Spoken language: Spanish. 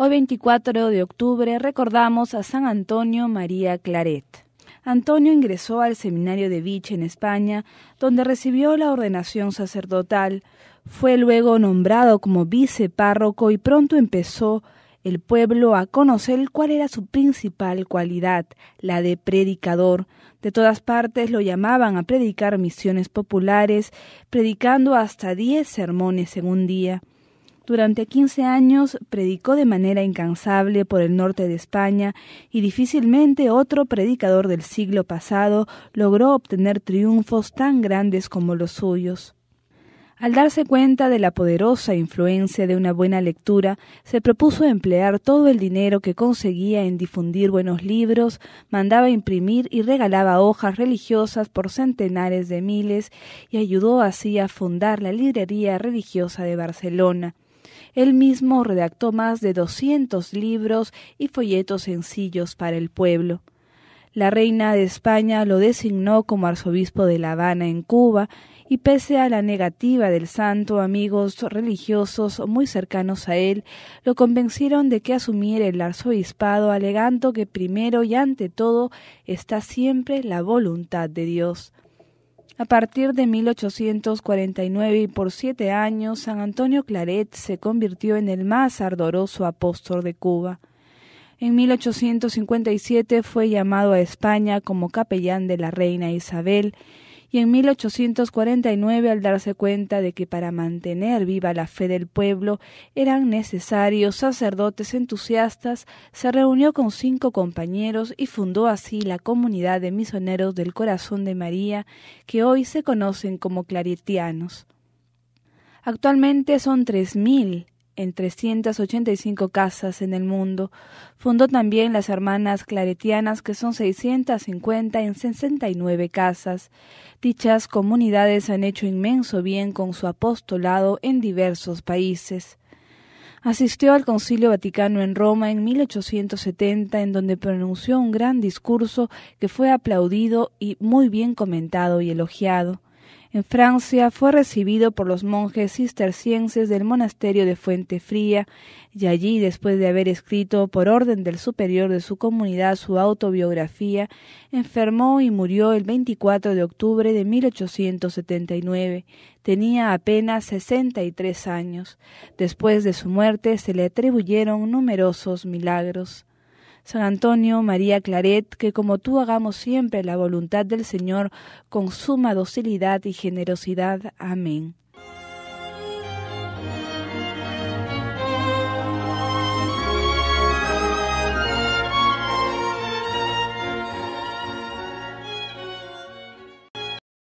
Hoy 24 de octubre recordamos a San Antonio María Claret. Antonio ingresó al seminario de Vich en España, donde recibió la ordenación sacerdotal. Fue luego nombrado como vicepárroco y pronto empezó el pueblo a conocer cuál era su principal cualidad, la de predicador. De todas partes lo llamaban a predicar misiones populares, predicando hasta diez sermones en un día. Durante quince años predicó de manera incansable por el norte de España y difícilmente otro predicador del siglo pasado logró obtener triunfos tan grandes como los suyos. Al darse cuenta de la poderosa influencia de una buena lectura, se propuso emplear todo el dinero que conseguía en difundir buenos libros, mandaba imprimir y regalaba hojas religiosas por centenares de miles y ayudó así a fundar la Librería Religiosa de Barcelona. Él mismo redactó más de doscientos libros y folletos sencillos para el pueblo. La reina de España lo designó como arzobispo de La Habana en Cuba y pese a la negativa del santo, amigos religiosos muy cercanos a él lo convencieron de que asumiera el arzobispado alegando que primero y ante todo está siempre la voluntad de Dios. A partir de 1849 y por siete años, San Antonio Claret se convirtió en el más ardoroso apóstol de Cuba. En 1857 fue llamado a España como capellán de la reina Isabel y en 1849 al darse cuenta de que para mantener viva la fe del pueblo eran necesarios sacerdotes entusiastas, se reunió con cinco compañeros y fundó así la comunidad de misioneros del Corazón de María, que hoy se conocen como claretianos. Actualmente son tres mil en 385 casas en el mundo. Fundó también las Hermanas Claretianas, que son 650 en 69 casas. Dichas comunidades han hecho inmenso bien con su apostolado en diversos países. Asistió al Concilio Vaticano en Roma en 1870, en donde pronunció un gran discurso que fue aplaudido y muy bien comentado y elogiado. En Francia fue recibido por los monjes cistercienses del monasterio de Fuente Fría y allí, después de haber escrito por orden del superior de su comunidad su autobiografía, enfermó y murió el 24 de octubre de 1879. Tenía apenas 63 años. Después de su muerte se le atribuyeron numerosos milagros. San Antonio, María Claret, que como tú hagamos siempre la voluntad del Señor con suma docilidad y generosidad. Amén.